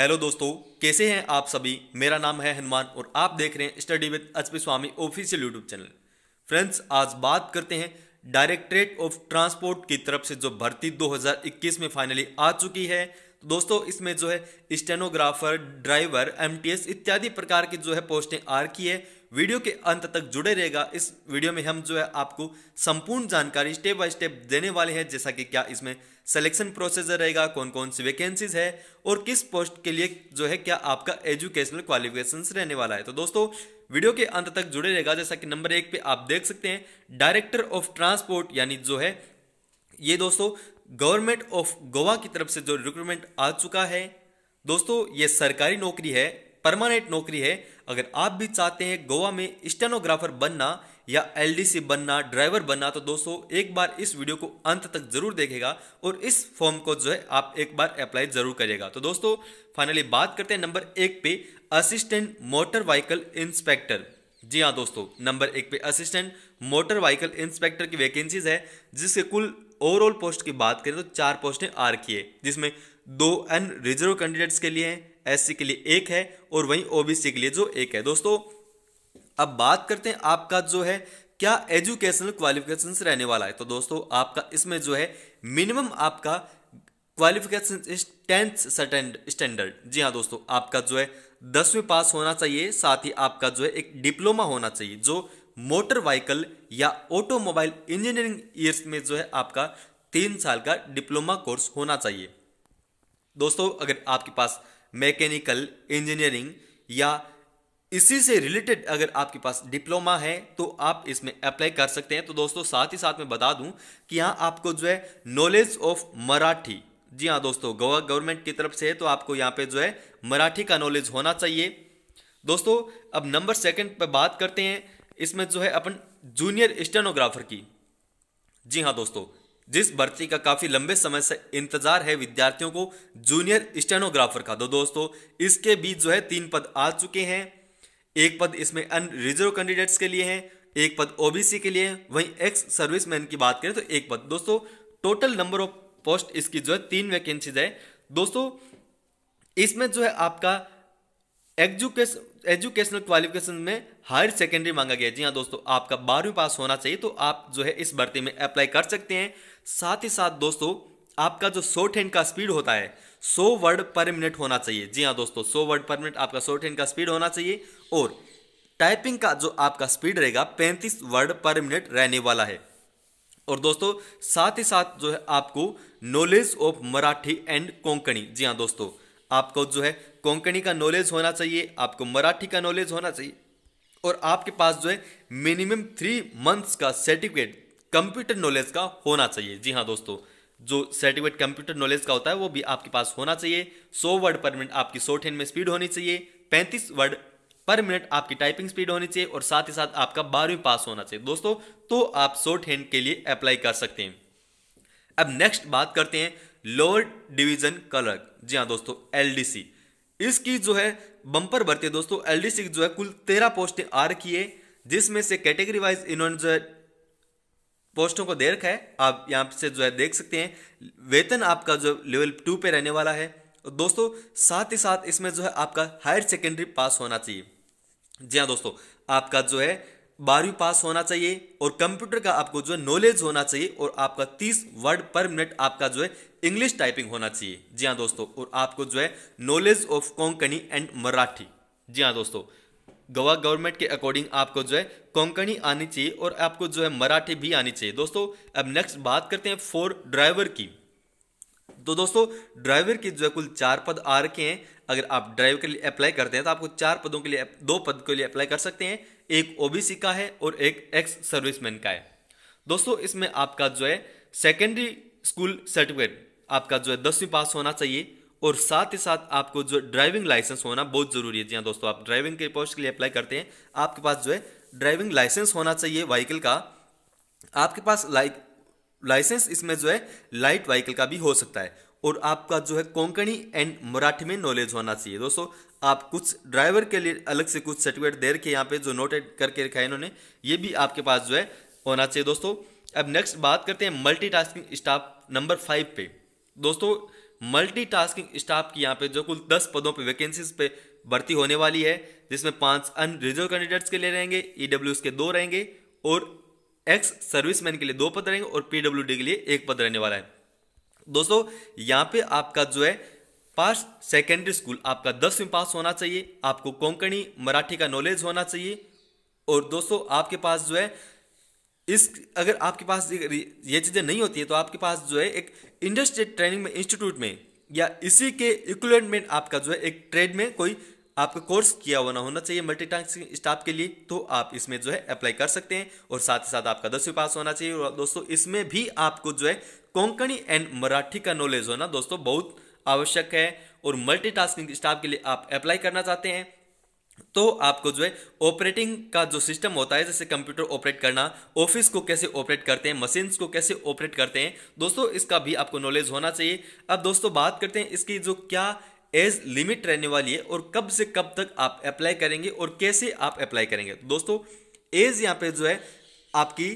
hello दोस्तों कैसे हैं आप सभी मेरा नाम है हनुमान और आप देख रहे हैं study with HP Swami official YouTube channel friends आज बात करते हैं डायरेक्टरेट ऑफ ट्रांसपोर्ट की तरफ से जो भर्ती 2021 में फाइनली आ चुकी है तो दोस्तों इसमें जो है स्टेनोग्राफर ड्राइवर एमटीएस इत्यादि प्रकार की जो है पोस्टें आ रखी है वीडियो के अंत तक जुड़े रहेगा इस वीडियो में हम जो है आपको संपूर्ण जानकारी स्टेप बाय स्टेप देने वाले हैं जैसा कि क्या इसमें सिलेक्शन प्रोसेसर रहेगा कौन कौन सी वैकेंसीज है और किस पोस्ट के लिए जो है क्या आपका एजुकेशनल क्वालिफिकेशन रहने वाला है तो दोस्तों वीडियो के अंत तक जुड़े रहेगा जैसा कि नंबर एक पे आप देख सकते हैं डायरेक्टर ऑफ ट्रांसपोर्ट यानी जो है ये दोस्तों गवर्नमेंट ऑफ गोवा की तरफ से जो रिक्रूटमेंट आ चुका है दोस्तों ये सरकारी नौकरी है परमानेंट नौकरी है अगर आप भी चाहते हैं गोवा में स्टेनोग्राफर बनना या एलडीसी बनना ड्राइवर बनना तो दोस्तों एक बार इस वीडियो को अंत तक जरूर देखेगा और इस फॉर्म को जो है आप एक बार अप्लाई जरूर करेगा तो दोस्तों फाइनली बात करते हैं नंबर एक पे असिस्टेंट मोटर व्हीकल इंस्पेक्टर जी हाँ दोस्तों नंबर एक पे असिस्टेंट मोटर व्हीकल इंस्पेक्टर की वैकेंसीज है जिसके कुल ओवरऑल पोस्ट की बात करें तो चार पोस्टें आ रखी है जिसमें दो एन रिजर्व कैंडिडेट्स के लिए हैं एससी के लिए एक है और वहीं ओबीसी के लिए जो एक है दोस्तों अब बात करते हैं आपका जो है क्या एजुकेशनल क्वालिफिकेशन रहने वाला है तो दोस्तों आपका इसमें जो है मिनिमम आपका क्वालिफिकेशन टेंथ स्टैंडर्ड जी हाँ दोस्तों आपका जो है दसवीं पास होना चाहिए साथ ही आपका जो है एक डिप्लोमा होना चाहिए जो मोटर व्हीकल या ऑटोमोबाइल इंजीनियरिंग ईयर्स में जो है आपका तीन साल का डिप्लोमा कोर्स होना चाहिए दोस्तों अगर आपके पास मैकेनिकल इंजीनियरिंग या इसी से रिलेटेड अगर आपके पास डिप्लोमा है तो आप इसमें अप्लाई कर सकते हैं तो दोस्तों साथ ही साथ में बता दूं कि यहाँ आपको जो है नॉलेज ऑफ मराठी जी हाँ दोस्तों गोवा गवर्नमेंट की तरफ से है तो आपको यहाँ पे जो है मराठी का नॉलेज होना चाहिए दोस्तों अब नंबर सेकंड पर बात करते हैं इसमें जो है अपन जूनियर स्टेनोग्राफर की जी हाँ दोस्तों जिस भर्ती का काफ़ी लंबे समय से इंतजार है विद्यार्थियों को जूनियर स्टेनोग्राफर का दो तो दोस्तों इसके बीच जो है तीन पद आ चुके हैं एक पद इसमें अनरिजर्व कैंडिडेट्स के लिए है एक पद ओबीसी के लिए वहीं एक्स सर्विसमैन की बात करें तो एक पद दोस्तों टोटल नंबर ऑफ पोस्ट इसकी जो है तीन वैकेंसीज है दोस्तों इसमें जो है आपका एजुकेशन एजुकेशनल क्वालिफिकेशन में हायर सेकेंडरी मांगा गया जी हाँ दोस्तों आपका बारहवीं पास होना चाहिए तो आप जो है इस भर्ती में अप्लाई कर सकते हैं साथ ही साथ दोस्तों आपका जो शॉर्ट हैंड का स्पीड होता है सो वर्ड पर मिनट होना चाहिए जी हाँ दोस्तों सो वर्ड पर मिनट आपका शॉर्ट हैंड का स्पीड होना चाहिए और टाइपिंग का जो आपका स्पीड रहेगा पैंतीस वर्ड पर मिनट रहने वाला है और दोस्तों साथ ही साथ जो है आपको knowledge of Marathi and Konkani जी हाँ दोस्तों आपको जो है कोंकणी का नॉलेज होना चाहिए आपको मराठी का नॉलेज होना चाहिए और आपके पास जो है मिनिमम थ्री मंथ्स का सर्टिफिकेट कंप्यूटर नॉलेज का होना चाहिए जी हाँ दोस्तों जो सर्टिफिकेट कंप्यूटर नॉलेज का होता है वो भी आपके पास होना चाहिए सौ वर्ड पर मिनट आपकी शॉर्ट हैंड में स्पीड होनी चाहिए पैंतीस वर्ड पर मिनट आपकी टाइपिंग स्पीड होनी चाहिए और साथ ही साथ आपका बारहवीं पास होना चाहिए दोस्तों तो आप शॉर्ट हैंड के लिए अप्लाई कर सकते हैं अब नेक्स्ट बात करते हैं लोअर डिवीजन क्लर्क जी हाँ दोस्तों एल इसकी जो है बम्पर भरती है दोस्तों एल डी जो है कुल तेरह पोस्टें आ रखी है जिसमें से कैटेगरी वाइज इन्होंने जो है पोस्टों को दे रखा है आप यहाँ से जो है देख सकते हैं वेतन आपका जो लेवल टू पे रहने वाला है और दोस्तों साथ ही साथ इसमें जो है आपका हायर सेकेंडरी पास होना चाहिए जी हाँ दोस्तों आपका जो है बारहवीं पास होना चाहिए और कंप्यूटर का आपको जो है नॉलेज होना चाहिए और आपका तीस वर्ड पर मिनट आपका जो है इंग्लिश टाइपिंग होना चाहिए जी हाँ दोस्तों और आपको जो है knowledge of Konkani and Marathi जी हाँ दोस्तों गोवा गवर्नमेंट के अकॉर्डिंग आपको जो है कोंकणी आनी चाहिए और आपको जो है मराठी भी आनी चाहिए दोस्तों अब नेक्स्ट बात करते हैं फोर ड्राइवर की तो दोस्तों ड्राइवर की जो है कुल चार पद आ रखे हैं अगर आप ड्राइवर के लिए अप्लाई करते हैं तो आपको चार पदों के लिए दो पद के लिए अप्लाई कर सकते हैं एक ओबीसी का है और एक एक्स सर्विसमैन का है दोस्तों इसमें आपका जो है सेकेंडरी स्कूल सर्टिफिकेट आपका जो है दसवीं पास होना चाहिए और साथ ही साथ आपको जो ड्राइविंग लाइसेंस होना बहुत ज़रूरी है जी हाँ दोस्तों आप ड्राइविंग के पोस्ट के लिए अप्लाई करते हैं आपके पास जो है ड्राइविंग लाइसेंस होना चाहिए व्हीकल का आपके पास लाइक लाइसेंस इसमें जो है लाइट व्हीकल का भी हो सकता है और आपका जो है कोंकणी एंड मराठी में नॉलेज होना चाहिए दोस्तों आप कुछ ड्राइवर के लिए अलग से कुछ सर्टिफिकेट दे रखे यहाँ पे जो नोटेड करके रखा है इन्होंने ये भी आपके पास जो है होना चाहिए दोस्तों अब नेक्स्ट बात करते हैं मल्टीटास्किंग स्टाफ नंबर फाइव पे दोस्तों मल्टीटास्किंग स्टाफ की यहाँ पे जो कुल दस पदों पे वैकेंसीज पे भर्ती होने वाली है जिसमें पांच रिजर्व कैंडिडेट्स के लिए रहेंगे ईडब्ल्यू e के दो रहेंगे और एक्स सर्विसमैन के लिए दो पद रहेंगे और पीडब्ल्यू के लिए एक पद रहने वाला है दोस्तों यहाँ पे आपका जो है पास सेकेंडरी स्कूल आपका दसवीं पास होना चाहिए आपको कोंकणी मराठी का नॉलेज होना चाहिए और दोस्तों आपके पास जो है इस अगर आपके पास ये चीज़ें नहीं होती है तो आपके पास जो है एक इंडस्ट्री ट्रेनिंग में इंस्टीट्यूट में या इसी के इक्वलमेंट में आपका जो है एक ट्रेड में कोई आपका कोर्स किया हुआ होना चाहिए मल्टीटास्किंग स्टाफ के लिए तो आप इसमें जो है अप्लाई कर सकते हैं और साथ ही साथ आपका दसवीं पास होना चाहिए और दोस्तों इसमें भी आपको जो है कोंकणी एंड मराठी का नॉलेज होना दोस्तों बहुत आवश्यक है और मल्टी स्टाफ के लिए आप अप्लाई करना चाहते हैं तो आपको जो है ऑपरेटिंग का जो सिस्टम होता है जैसे कंप्यूटर ऑपरेट करना ऑफिस को कैसे ऑपरेट करते हैं मशीन्स को कैसे ऑपरेट करते हैं दोस्तों इसका भी आपको नॉलेज होना चाहिए अब दोस्तों बात करते हैं इसकी जो क्या एज लिमिट रहने वाली है और कब से कब तक आप अप्लाई करेंगे और कैसे आप अप्लाई करेंगे दोस्तों एज यहाँ पे जो है आपकी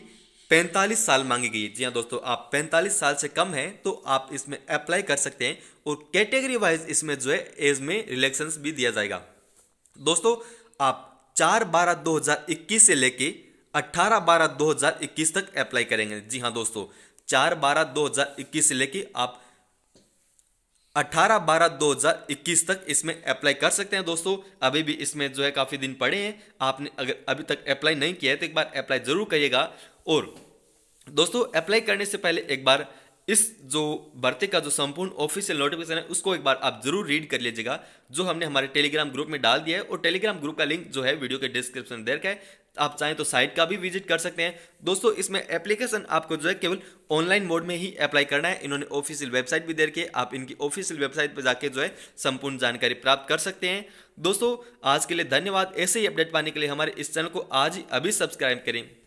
पैंतालीस साल मांगी गई जी हाँ दोस्तों आप पैंतालीस साल से कम हैं तो आप इसमें अप्लाई कर सकते हैं और कैटेगरी वाइज इसमें जो है एज में रिलेक्शन भी दिया जाएगा दोस्तों आप चार बारह दो हज़ार इक्कीस से लेके अठारह बारह दो हज़ार इक्कीस तक अप्लाई करेंगे जी हाँ दोस्तों चार बारह दो हज़ार इक्कीस से लेके आप अठारह बारह दो हज़ार इक्कीस तक इसमें अप्लाई कर सकते हैं दोस्तों अभी भी इसमें जो है काफ़ी दिन पड़े हैं आपने अगर अभी तक अप्लाई नहीं किया है तो एक बार अप्लाई ज़रूर करिएगा और दोस्तों अप्लाई करने से पहले एक बार इस जो भर्ती का जो संपूर्ण ऑफिशियल नोटिफिकेशन है उसको एक बार आप जरूर रीड कर लीजिएगा जो हमने हमारे टेलीग्राम ग्रुप में डाल दिया है और टेलीग्राम ग्रुप का लिंक जो है वीडियो के डिस्क्रिप्शन में दे रखा है आप चाहें तो साइट का भी विजिट कर सकते हैं दोस्तों इसमें एप्लीकेशन आपको जो है केवल ऑनलाइन मोड में ही अप्लाई करना है इन्होंने ऑफिशियल वेबसाइट भी दे रखी है आप इनकी ऑफिशियल वेबसाइट पर जाके जो है संपूर्ण जानकारी प्राप्त कर सकते हैं दोस्तों आज के लिए धन्यवाद ऐसे ही अपडेट पाने के लिए हमारे इस चैनल को आज ही अभी सब्सक्राइब करें